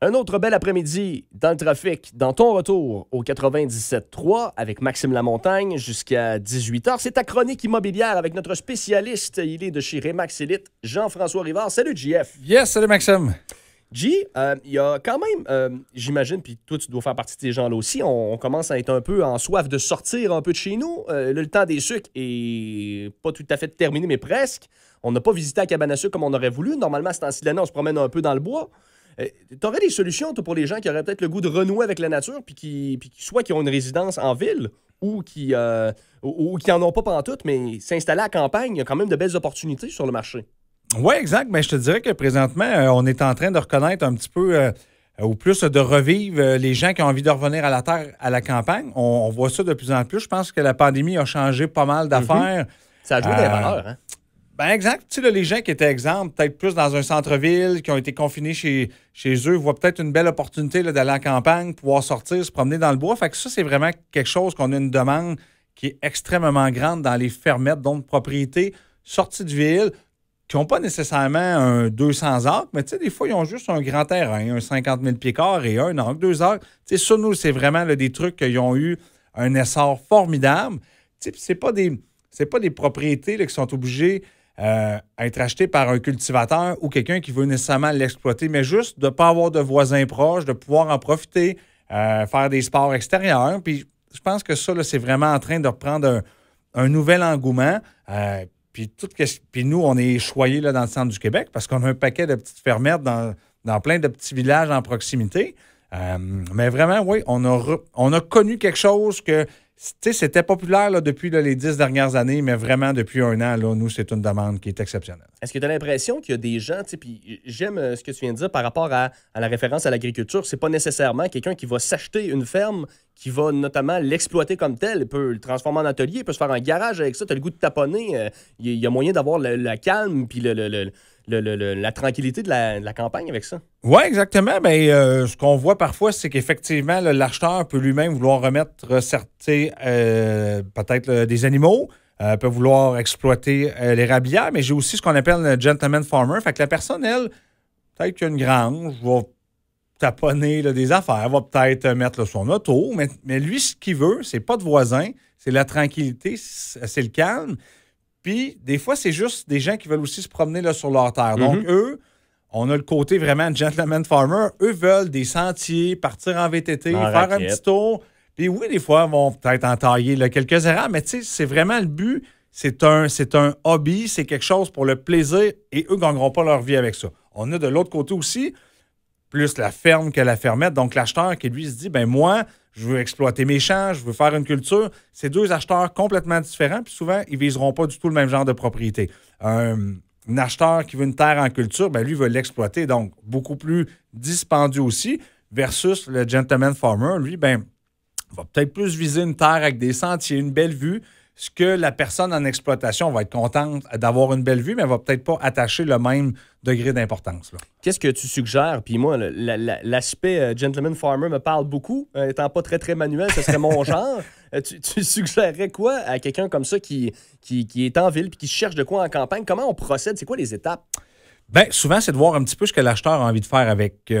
Un autre bel après-midi dans le trafic, dans ton retour au 97.3 avec Maxime Lamontagne jusqu'à 18h. C'est ta chronique immobilière avec notre spécialiste, il est de chez Remax Elite, Jean-François Rivard. Salut, JF. Yes, salut, Maxime. G, euh, il y a quand même, euh, j'imagine, puis toi, tu dois faire partie de ces gens-là aussi, on, commence à être un peu en soif de sortir un peu de chez nous. Euh, le temps des sucres est pas tout à fait terminé, mais presque. On n'a pas visité à sucre comme on aurait voulu. Normalement, c'est en ci on se promène un peu dans le bois. Euh, aurais des solutions, toi, pour les gens qui auraient peut-être le goût de renouer avec la nature, puis qui, soit qui ont une résidence en ville ou qui, euh, ou, qui en ont pas pendant tout, mais s'installer à campagne, il y a quand même de belles opportunités sur le marché. Oui, exact. Mais ben, je te dirais que présentement, euh, on est en train de reconnaître un petit peu, euh, ou plus de revivre les gens qui ont envie de revenir à la terre, à la campagne. On, voit ça de plus en plus. Je pense que la pandémie a changé pas mal mhm. d'affaires. Ça a joué des valeurs, hein? Ben exact. Tu les gens qui étaient exemples, peut-être plus dans un centre-ville, qui ont été confinés chez, chez eux, voient peut-être une belle opportunité d'aller en campagne, pouvoir sortir, se promener dans le bois. Fait que ça, c'est vraiment quelque chose qu'on a une demande qui est extrêmement grande dans les fermettes, donc propriétés sorties de ville, qui n'ont pas nécessairement un 200 arcs, mais tu sais, des fois, ils ont juste un grand terrain, un 50 000 pieds carrés et un arc, deux arcs. Tu sais, ça, nous, c'est vraiment des trucs qui ont eu un essor formidable. Tu sais, c'est pas des... C'est pas des propriétés qui sont obligées euh, être acheté par un cultivateur ou quelqu'un qui veut nécessairement l'exploiter, mais juste de ne pas avoir de voisins proches, de pouvoir en profiter, euh, faire des sports extérieurs. Puis je pense que ça, c'est vraiment en train de reprendre un, nouvel engouement. Euh, puis, tout, puis nous, on est choyés dans le centre du Québec parce qu'on a un paquet de petites fermettes dans, plein de petits villages en proximité. mais vraiment, oui, on on a connu quelque chose que c'était populaire depuis les dix dernières années, mais vraiment depuis un an, nous, c'est une demande qui est exceptionnelle. Est-ce que tu as l'impression qu'il y a des gens, puis j'aime euh, ce que tu viens de dire par rapport à, à la référence à l'agriculture, c'est pas nécessairement quelqu'un qui va s'acheter une ferme qui va notamment l'exploiter comme tel, peut le transformer en atelier, peut se faire un garage avec ça, tu as le goût de taponner, euh, il y a moyen d'avoir la calme puis le, la tranquillité de la, campagne avec ça. Oui, exactement. Mais ben, euh, ce qu'on voit parfois, c'est qu'effectivement, l'acheteur peut lui-même vouloir remettre certains, euh, peut-être des animaux, peut vouloir exploiter les rabières, mais j'ai aussi ce qu'on appelle le gentleman farmer. Fait que la personne, elle, peut-être une grange, taponner des affaires, va peut-être euh, mettre son auto, mais, lui, ce qu'il veut, c'est pas de voisin, c'est la tranquillité, c'est le calme. Puis, des fois, c'est juste des gens qui veulent aussi se promener là, sur leur terre. Donc, mm-hmm. eux, on a le côté vraiment gentleman farmer. Eux veulent des sentiers, partir en VTT, faire un petit tour. Puis oui, des fois, ils vont peut-être entailler quelques erreurs, mais tu sais, c'est vraiment le but. C'est un, un hobby, c'est quelque chose pour le plaisir et eux ne gagneront pas leur vie avec ça. On a de l'autre côté aussi plus la ferme que la fermette. Donc, l'acheteur qui, lui, se dit, ben moi, je veux exploiter mes champs, je veux faire une culture. C'est deux acheteurs complètement différents, puis souvent, ils viseront pas du tout le même genre de propriété. Un, acheteur qui veut une terre en culture, ben lui, veut l'exploiter, donc beaucoup plus dispendieux aussi, versus le gentleman farmer, lui, ben va peut-être plus viser une terre avec des sentiers, une belle vue, ce que la personne en exploitation va être contente d'avoir une belle vue, mais elle va peut-être pas attacher le même degré d'importance. Qu'est-ce que tu suggères? Puis moi, l'aspect euh, gentleman farmer me parle beaucoup. Euh, étant pas très, très manuel, ce serait mon genre. Euh, tu, suggérerais quoi à quelqu'un comme ça qui, qui, est en ville puis qui cherche de quoi en campagne? Comment on procède? C'est quoi les étapes? Bien, souvent, c'est de voir un petit peu ce que l'acheteur a envie de faire avec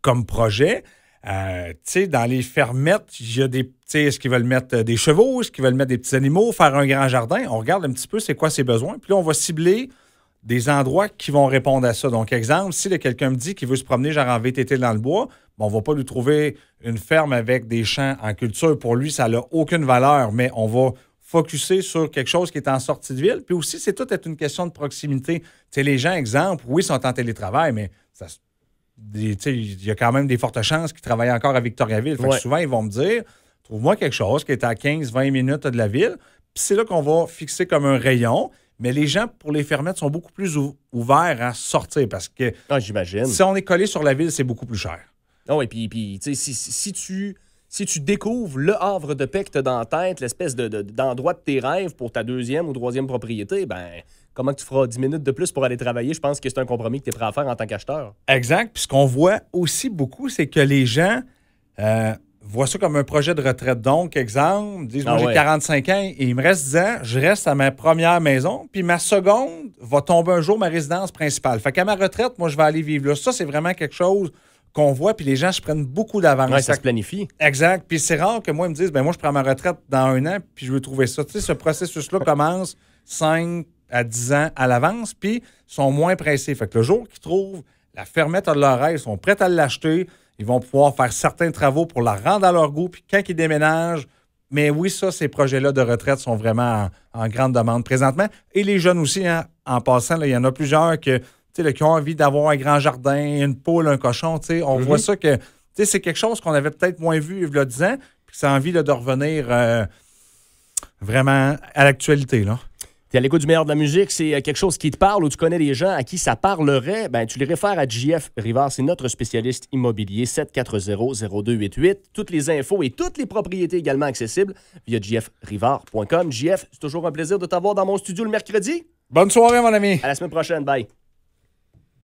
comme projet. Euh, sais, dans les fermettes, il y a des. Est-ce qu'ils veulent mettre euh, des chevaux? Est-ce qu'ils veulent mettre des petits animaux? Faire un grand jardin? On regarde un petit peu c'est quoi ses besoins. Puis là, on va cibler des endroits qui vont répondre à ça. Donc, exemple, si quelqu'un me dit qu'il veut se promener genre en VTT dans le bois, on ne va pas lui trouver une ferme avec des champs en culture. Pour lui, ça n'a aucune valeur, mais on va focuser sur quelque chose qui est en sortie de ville. Puis aussi, c'est tout être une question de proximité. sais, les gens, exemple, oui, sont en télétravail, mais ça se il y a quand même des fortes chances qu'ils travaillent encore à Victoriaville. Fait souvent, ils vont me dire trouve-moi quelque chose qui est à 15-20 minutes de la ville. c'est là qu'on va fixer comme un rayon. Mais les gens, pour les fermettes, sont beaucoup plus ouverts à sortir parce que. Ah, j'imagine. Si on est collé sur la ville, c'est beaucoup plus cher. Non, ah et puis, puis si, tu. Si tu découvres le havre de paix que tu dans la tête, l'espèce d'endroit de, d'endroit de tes rêves pour ta deuxième ou troisième propriété, ben comment tu feras 10 minutes de plus pour aller travailler, je pense que c'est un compromis que tu es prêt à faire en tant qu'acheteur. Exact. Puis ce qu'on voit aussi beaucoup, c'est que les gens euh, voient ça comme un projet de retraite. Donc, exemple, disent ah Moi, j'ai 45 ans et il me reste 10 ans, je reste à ma première maison, puis ma seconde va tomber un jour ma résidence principale. Fait qu'à ma retraite, moi, je vais aller vivre là. Ça, c'est vraiment quelque chose qu'on voit, puis les gens se prennent beaucoup d'avance. ça se planifie. Exact. Puis c'est rare que moi, ils me disent, ben moi, je prends ma retraite dans un an, puis je veux trouver ça. Tu sais, ce processus-là commence 5, à 10 ans à l'avance, puis sont moins pressés. Fait que le jour qu'ils trouvent la fermette à leur ils sont prêts à l'acheter, ils vont pouvoir faire certains travaux pour la rendre à leur goût, puis quand ils déménagent, mais oui, ça, ces projets-là de retraite sont vraiment en, grande demande présentement. Et les jeunes aussi, hein, en passant, il y en a plusieurs que, qui ont envie d'avoir un grand jardin, une poule, un cochon. On On mm-hmm. voit ça que c'est quelque chose qu'on avait peut-être moins vu il y a 10 ans, puis ça a envie de revenir euh, vraiment à l'actualité tu à l'écoute du meilleur de la musique, c'est euh, quelque chose qui te parle ou tu connais des gens à qui ça parlerait, ben, tu les réfères à GF Rivard, c'est notre spécialiste immobilier 7400288. Toutes les infos et toutes les propriétés également accessibles via jfrivard.com. JF, c'est toujours un plaisir de t'avoir dans mon studio le mercredi. Bonne soirée, mon ami. À la semaine prochaine. Bye.